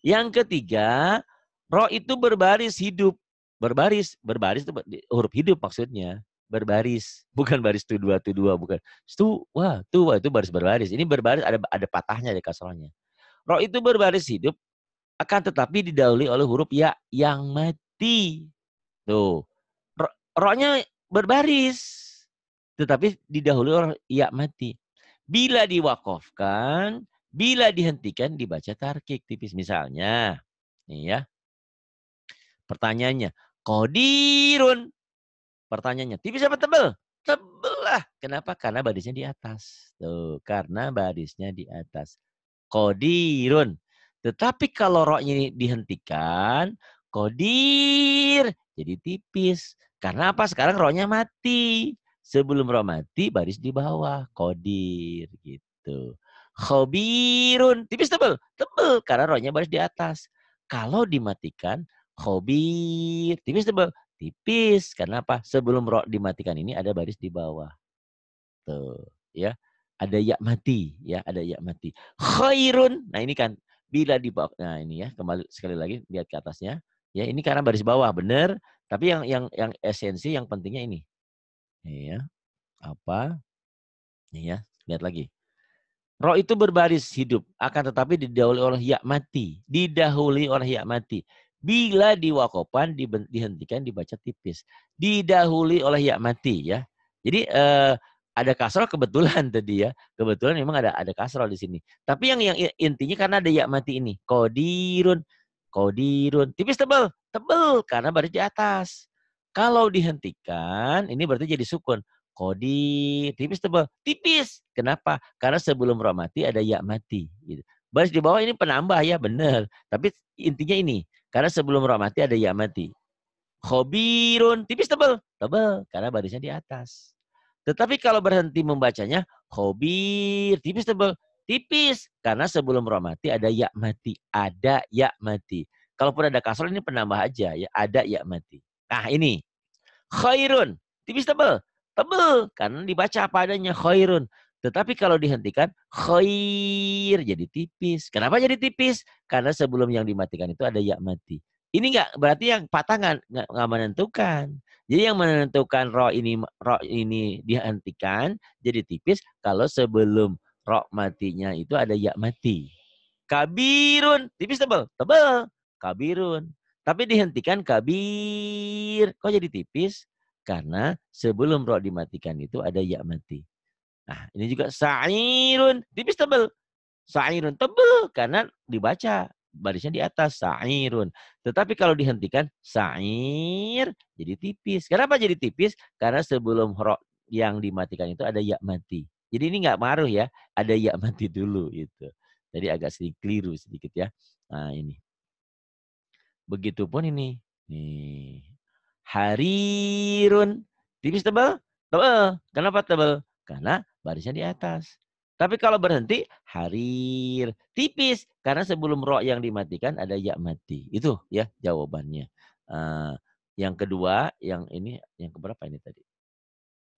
Yang ketiga, roh itu berbaris hidup. Berbaris, berbaris itu huruf hidup maksudnya berbaris, bukan baris tu dua tu dua, bukan. Tu wah tu wah itu baris berbaris. Ini berbaris ada ada patahnya ada kasrohnya. Roh itu berbaris hidup, akan tetapi didahului oleh huruf ya yang mati. Tuh, rohnya berbaris, tetapi didahului oleh ya mati. Bila diwakofkan, bila dihentikan dibaca tarkik tipis. Misalnya, nih ya. Pertanyaannya, kodirun Pertanyaannya, tipis apa tebel? Tebel lah. Kenapa? Karena barisnya di atas. Tuh, karena barisnya di atas. Kodirun. Tetapi kalau roknya ini dihentikan, kodir jadi tipis. Karena apa? Sekarang roknya mati. Sebelum roh mati, baris di bawah. Kodir gitu. Khobirun. Tipis tebel. Tebel. Karena roknya baris di atas. Kalau dimatikan, khobir. Tipis tebel tipis. Karena apa? Sebelum roh dimatikan ini ada baris di bawah. Tuh, ya. Ada yak mati, ya, ada yak mati. Khairun. Nah, ini kan bila di bawah. Nah, ini ya, kembali sekali lagi lihat ke atasnya. Ya, ini karena baris bawah, benar. Tapi yang yang yang esensi yang pentingnya ini. ya. Apa? ya, lihat lagi. Roh itu berbaris hidup, akan tetapi didahului oleh yak mati. Didahului oleh yak mati. Bila diwakopan dihentikan dibaca tipis. Didahului oleh ya mati ya. Jadi eh, ada kasroh kebetulan tadi ya. Kebetulan memang ada ada kasroh di sini. Tapi yang yang intinya karena ada ya mati ini. Kodirun. Kodirun. Tipis tebel tebel karena baris di atas. Kalau dihentikan ini berarti jadi sukun. Kodir. Tipis tebel Tipis. Kenapa? Karena sebelum roh mati ada ya mati. Gitu. Baris di bawah ini penambah ya benar. Tapi intinya ini karena sebelum mati ada ya mati. Khobirun, tipis tebal. Tebal, karena barisnya di atas. Tetapi kalau berhenti membacanya, khobir, tipis tebal. Tipis, karena sebelum mati ada ya mati. Ada ya mati. Kalaupun ada kasar ini penambah aja. ya Ada ya mati. Nah ini. Khairun, tipis tebal. Tebal, karena dibaca apa adanya. Khairun, tetapi kalau dihentikan, khair jadi tipis. Kenapa jadi tipis? Karena sebelum yang dimatikan itu ada ya mati. Ini enggak berarti yang patangan enggak menentukan. Jadi yang menentukan roh ini roh ini dihentikan jadi tipis kalau sebelum roh matinya itu ada ya mati. Kabirun tipis tebel tebel Kabirun. Tapi dihentikan kabir. Kok jadi tipis? Karena sebelum roh dimatikan itu ada ya mati. Nah, ini juga sa'irun, tipis tebel. Sa'irun tebel karena dibaca barisnya di atas sa'irun. Tetapi kalau dihentikan sa'ir jadi tipis. Kenapa jadi tipis? Karena sebelum roh yang dimatikan itu ada ya mati. Jadi ini nggak maruh ya, ada ya mati dulu Gitu. Jadi agak sedikit keliru sedikit ya. Nah ini. Begitupun ini. Nih. Harirun. Tipis tebal? Tebal. Kenapa tebal? Karena barisnya di atas. Tapi kalau berhenti, harir. Tipis. Karena sebelum roh yang dimatikan ada ya mati. Itu ya jawabannya. Eh, yang kedua, yang ini, yang keberapa ini tadi?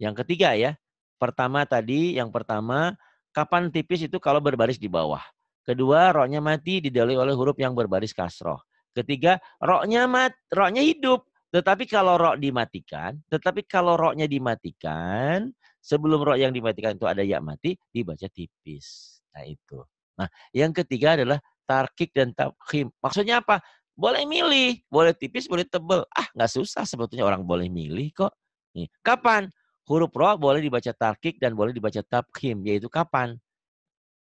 Yang ketiga ya. Pertama tadi, yang pertama, kapan tipis itu kalau berbaris di bawah. Kedua, rohnya mati didalui oleh huruf yang berbaris kasroh. Ketiga, rohnya mat, rohnya hidup. Tetapi kalau roh dimatikan, tetapi kalau rohnya dimatikan, Sebelum roh yang dimatikan itu ada ya mati, dibaca tipis. Nah itu. Nah yang ketiga adalah tarkik dan takhim. Maksudnya apa? Boleh milih, boleh tipis, boleh tebel. Ah nggak susah sebetulnya orang boleh milih kok. Nih, kapan? Huruf roh boleh dibaca tarkik dan boleh dibaca takhim, yaitu kapan?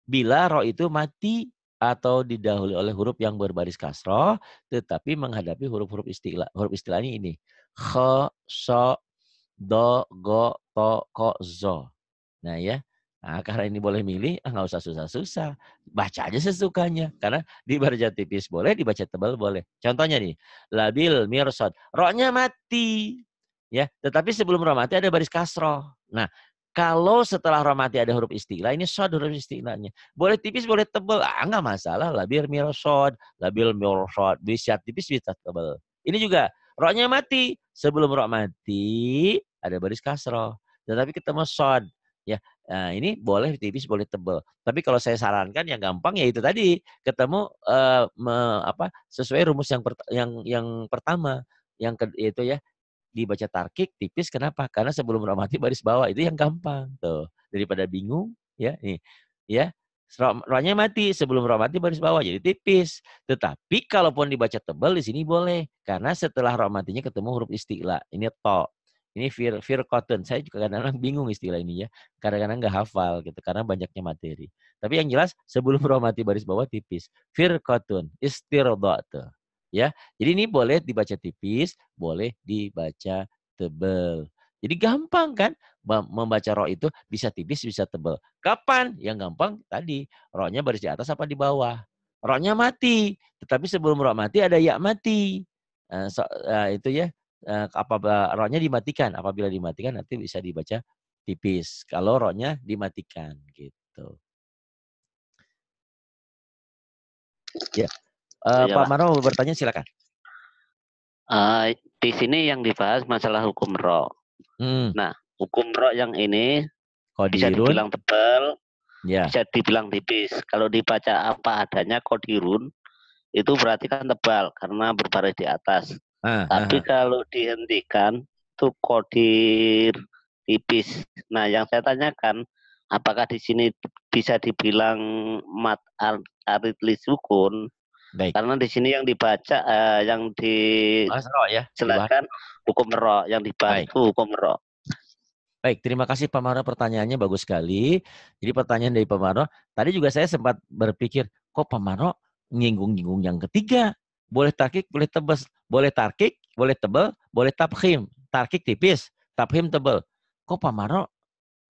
Bila roh itu mati atau didahului oleh huruf yang berbaris kasroh, tetapi menghadapi huruf-huruf istilah. Huruf istilahnya ini. Kho, so, do, go, to, ko, zo. Nah ya, Nah, karena ini boleh milih, ah, nggak usah susah-susah. Baca aja sesukanya. Karena di dibaca tipis boleh, dibaca tebal boleh. Contohnya nih, labil mirsad. Roknya mati. ya. Tetapi sebelum roh mati ada baris kasroh. Nah, kalau setelah roh mati ada huruf istilah, ini sod huruf istilahnya, Boleh tipis, boleh tebal. Ah, nggak masalah. Labil mirsad, labil mirsad. Bisa tipis, bisa tebal. Ini juga Roknya mati. Sebelum rok mati, ada baris kasroh. Tetapi ketemu sod. Ya, nah ini boleh tipis, boleh tebal. Tapi kalau saya sarankan yang gampang ya itu tadi ketemu uh, me, apa sesuai rumus yang per, yang yang pertama yang ke, itu ya dibaca tarkik tipis kenapa? Karena sebelum rok mati baris bawah itu yang gampang tuh daripada bingung ya nih ya Rohnya mati, sebelum roh mati baris bawah jadi tipis. Tetapi kalaupun dibaca tebal di sini boleh karena setelah roh matinya ketemu huruf istilah. Ini to. Ini fir fir cotton. Saya juga kadang-kadang bingung istilah ini ya. Kadang-kadang nggak hafal gitu karena banyaknya materi. Tapi yang jelas sebelum roh mati baris bawah tipis. Fir cotton istirdo tuh. Ya. Jadi ini boleh dibaca tipis, boleh dibaca tebal. Jadi gampang kan membaca roh itu bisa tipis bisa tebal. Kapan? Yang gampang tadi rohnya baris di atas apa di bawah. Rohnya mati, tetapi sebelum roh mati ada ya mati. Uh, so, uh, itu ya uh, apa rohnya dimatikan. Apabila dimatikan nanti bisa dibaca tipis. Kalau rohnya dimatikan gitu. Ya, uh, Pak Marno bertanya silakan. Uh, di sini yang dibahas masalah hukum roh. Hmm. Nah, hukum rok yang ini bisa dibilang tebal, ya. bisa dibilang tipis. Kalau dibaca apa adanya kodirun, itu berarti kan tebal karena berbaris di atas. Ah, ah Tapi ah, kalau dihentikan, itu kodir tipis. Nah, yang saya tanyakan, apakah di sini bisa dibilang mat aritlis hukum? Baik. Karena di sini yang dibaca eh, yang di oh, ya. silakan hukum roh yang dibaca itu hukum roh Baik, terima kasih Pak Maro pertanyaannya bagus sekali. Jadi pertanyaan dari Pak Maro, tadi juga saya sempat berpikir kok Pak Maro nyinggung-nyinggung yang ketiga. Boleh tarkik, boleh tebas, boleh tarkik, boleh tebel boleh tabkhim. Tarkik tipis, tabkhim tebel Kok Pak Maro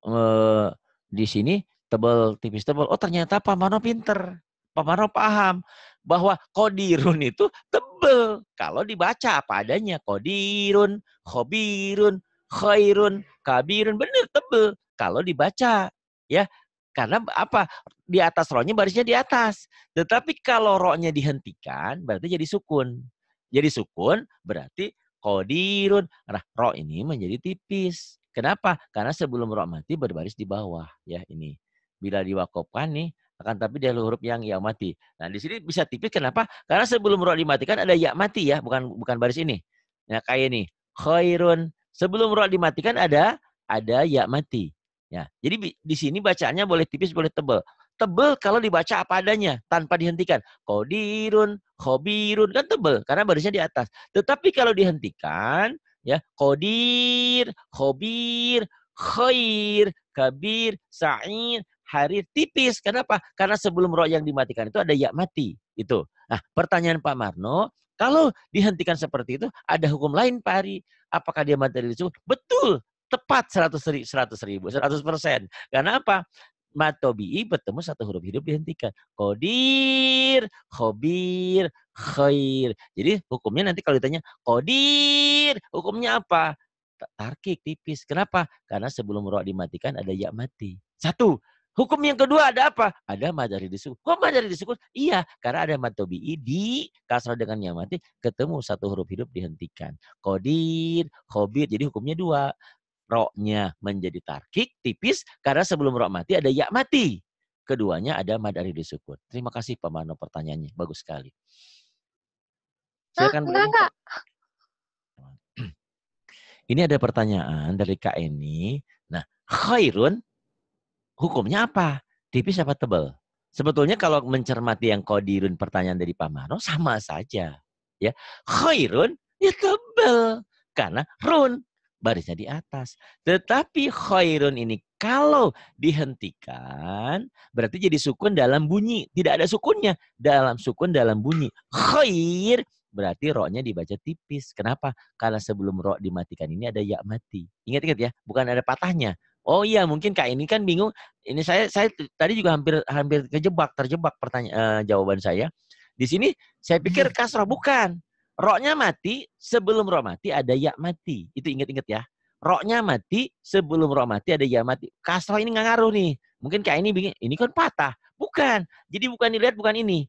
eh, di sini tebel tipis tebel Oh ternyata Pak Maro pinter. Pak Marno paham bahwa kodirun itu tebel kalau dibaca apa adanya kodirun, khobirun, khairun, kabirun benar tebel kalau dibaca ya karena apa di atas rohnya barisnya di atas tetapi kalau rohnya dihentikan berarti jadi sukun jadi sukun berarti kodirun nah roh ini menjadi tipis Kenapa? Karena sebelum roh mati berbaris di bawah ya ini. Bila diwakopkan nih akan tapi dia huruf yang ya mati. Nah, di sini bisa tipis kenapa? Karena sebelum roh dimatikan ada ya mati ya, bukan bukan baris ini. Ya kayak ini. Khairun. Sebelum roh dimatikan ada ada ya mati. Ya. Jadi di sini bacaannya boleh tipis, boleh tebel. Tebel kalau dibaca apa adanya tanpa dihentikan. Kodirun, khobirun kan tebel karena barisnya di atas. Tetapi kalau dihentikan ya kodir, khobir, khair, kabir, sa'ir hari tipis. Kenapa? Karena sebelum roh yang dimatikan itu ada ya mati. Itu. Nah, pertanyaan Pak Marno, kalau dihentikan seperti itu, ada hukum lain Pak Hari. Apakah dia materi subuh? Betul, tepat 100 ribu, 100 ribu, 100 persen. Karena apa? matobi'i bertemu satu huruf hidup dihentikan. Kodir, khobir, khair. Jadi hukumnya nanti kalau ditanya kodir, hukumnya apa? Tarkik tipis. Kenapa? Karena sebelum roh dimatikan ada yak mati. Satu. Hukum yang kedua ada apa? Ada madari disukun. Kok madari disukun? Iya, karena ada matobi'i di kasrah dengan nyamati ketemu satu huruf hidup dihentikan. Kodir, khobir, jadi hukumnya dua. Roknya menjadi tarkik, tipis, karena sebelum rok mati ada yak mati. Keduanya ada madari disukun. Terima kasih Pak Mano pertanyaannya, bagus sekali. Saya akan enggak, enggak. Ini ada pertanyaan dari Kak Eni. Nah, khairun hukumnya apa? Tipis apa tebal? Sebetulnya kalau mencermati yang kodirun pertanyaan dari Pak Mano sama saja. Ya, khairun ya tebal karena run barisnya di atas. Tetapi khairun ini kalau dihentikan berarti jadi sukun dalam bunyi, tidak ada sukunnya dalam sukun dalam bunyi. Khair berarti roknya dibaca tipis. Kenapa? Karena sebelum rok dimatikan ini ada ya mati. Ingat-ingat ya, bukan ada patahnya. Oh iya, mungkin Kak ini kan bingung. Ini saya saya tadi juga hampir hampir kejebak, terjebak pertanyaan eh, jawaban saya. Di sini saya pikir hmm. kasroh bukan. Roknya mati, sebelum roh mati ada ya mati. Itu ingat-ingat ya. Roknya mati, sebelum roh mati ada ya mati. Kasroh ini nggak ngaruh nih. Mungkin Kak ini bingung, ini kan patah. Bukan. Jadi bukan dilihat bukan ini.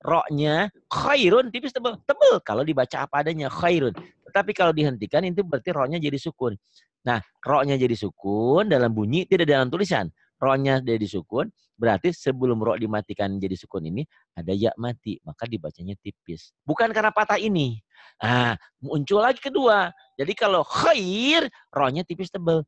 Roknya khairun tipis tebel. Tebel kalau dibaca apa adanya khairun. Tetapi kalau dihentikan itu berarti roknya jadi sukun. Nah, roknya jadi sukun dalam bunyi, tidak dalam tulisan. Roknya jadi sukun, berarti sebelum rok dimatikan jadi sukun ini, ada ya mati. Maka dibacanya tipis. Bukan karena patah ini. ah muncul lagi kedua. Jadi kalau khair, roknya tipis tebal.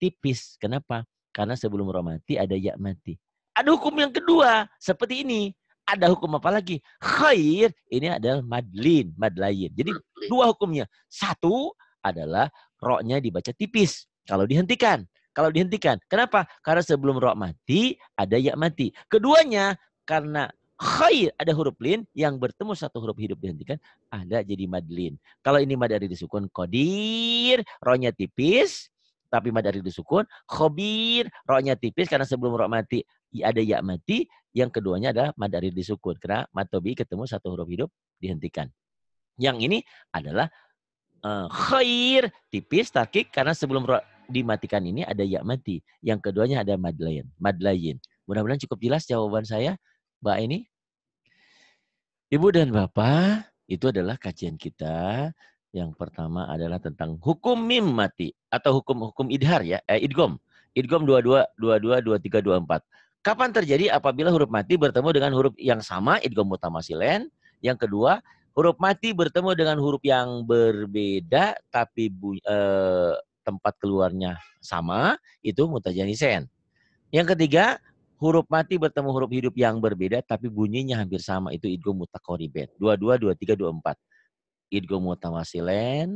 Tipis. Kenapa? Karena sebelum rok mati, ada ya mati. Ada hukum yang kedua, seperti ini. Ada hukum apa lagi? Khair, ini adalah madlin, madlayin. Jadi dua hukumnya. Satu, adalah roknya dibaca tipis kalau dihentikan. Kalau dihentikan. Kenapa? Karena sebelum rok mati, ada ya mati. Keduanya, karena khair ada huruf lin yang bertemu satu huruf hidup dihentikan, ada jadi madlin. Kalau ini madari disukun, kodir, rohnya tipis, tapi madari disukun, khobir, rohnya tipis karena sebelum rok mati ada ya mati, yang keduanya adalah madari disukun. Karena matobi ketemu satu huruf hidup dihentikan. Yang ini adalah Eh, khair tipis takik karena sebelum dimatikan ini ada ya mati. Yang keduanya ada madlayin. Madlayin. Mudah-mudahan cukup jelas jawaban saya, Mbak ini. Ibu dan Bapak, itu adalah kajian kita. Yang pertama adalah tentang hukum mim mati atau hukum-hukum idhar ya, eh, idgom. Idgom 22 22 23 24. Kapan terjadi apabila huruf mati bertemu dengan huruf yang sama idgom mutamasilen? Yang kedua, Huruf mati bertemu dengan huruf yang berbeda tapi bu, e, tempat keluarnya sama, itu mutajanisen. Yang ketiga, huruf mati bertemu huruf hidup yang berbeda tapi bunyinya hampir sama, itu idgham mutakoribet. Dua, dua, dua, tiga, dua, empat. masilen, mutawasilen,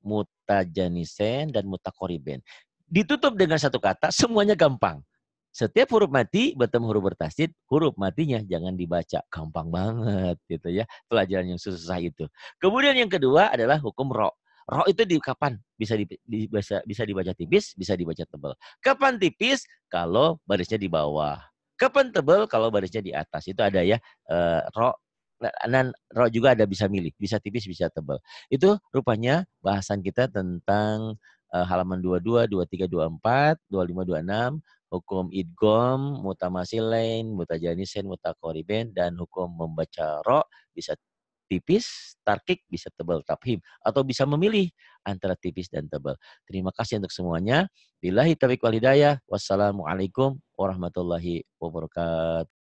mutajanisen, dan mutakoriben. Ditutup dengan satu kata, semuanya gampang setiap huruf mati bertemu huruf bertasdid, huruf matinya jangan dibaca. Gampang banget gitu ya. Pelajaran yang susah itu. Kemudian yang kedua adalah hukum roh roh itu di kapan bisa di, di, bisa bisa dibaca tipis, bisa dibaca tebal. Kapan tipis? Kalau barisnya di bawah. Kapan tebal? Kalau barisnya di atas. Itu ada ya roh eh, ro dan roh juga ada bisa milih, bisa tipis, bisa tebal. Itu rupanya bahasan kita tentang eh, tiga halaman 22, 23, 24, 25, 26, hukum idgom, mutamasilain, mutajanisain, mutakoriben, dan hukum membaca ro bisa tipis, tarkik bisa tebal tabhim, atau bisa memilih antara tipis dan tebal. Terima kasih untuk semuanya. Bila taufiq wal hidayah. Wassalamualaikum warahmatullahi wabarakatuh.